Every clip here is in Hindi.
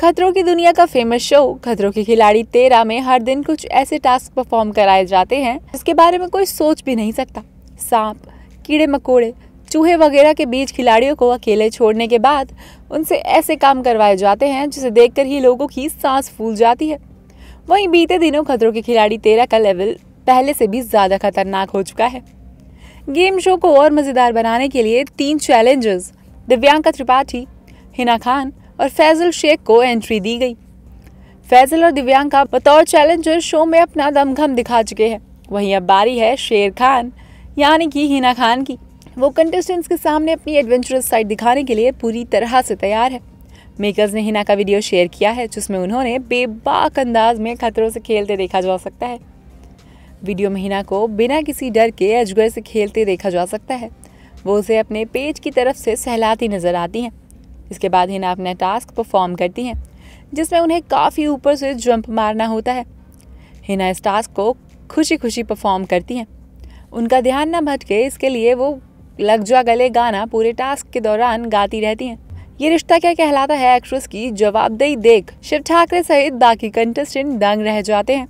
खतरों की दुनिया का फेमस शो खतरों के खिलाड़ी तेरह में हर दिन कुछ ऐसे टास्क परफॉर्म कराए जाते हैं जिसके बारे में कोई सोच भी नहीं सकता सांप कीड़े मकोड़े चूहे वगैरह के बीच खिलाड़ियों को अकेले छोड़ने के बाद उनसे ऐसे काम करवाए जाते हैं जिसे देख ही लोगों की सांस फूल जाती है वहीं बीते दिनों खतरों के खिलाड़ी तेरह का लेवल पहले से भी ज़्यादा खतरनाक हो चुका है गेम शो को और मज़ेदार बनाने के लिए तीन चैलेंजर्स दिव्यांका त्रिपाठी हिना खान और फैजल शेख को एंट्री दी गई फैजल और दिव्यांका बतौर चैलेंजर शो में अपना दमखम दिखा चुके हैं वहीं अब बारी है शेर खान यानी कि हिना खान की वो कंटेस्टेंट्स के सामने अपनी एडवेंचरस साइड दिखाने के लिए पूरी तरह से तैयार है मेकर्स ने हिना का वीडियो शेयर किया है जिसमें उन्होंने बेबाक अंदाज में खतरों से खेलते देखा जा सकता है वीडियो में हिना को बिना किसी डर के अजगर से खेलते देखा जा सकता है वो उसे अपने पेज की तरफ से सहलाती नजर आती हैं इसके बाद हिना अपना टास्क परफॉर्म करती हैं जिसमें उन्हें काफ़ी ऊपर से जंप मारना होता है हिना इस टास्क को खुशी खुशी परफॉर्म करती हैं उनका ध्यान न भटके इसके लिए वो लग जा गले गाना पूरे टास्क के दौरान गाती रहती हैं ये रिश्ता क्या कहलाता है एक्ट्रेस की जवाबदेही देख शिव ठाकरे सहित बाकी कंटेस्टेंट दंग रह जाते हैं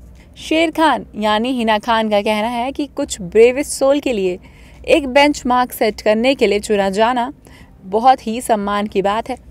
शेर खान यानी हिना खान का कहना है कि कुछ ब्रेविस्ट सोल के लिए एक बेंच मार्क सेट करने के लिए चुना जाना बहुत ही सम्मान की बात है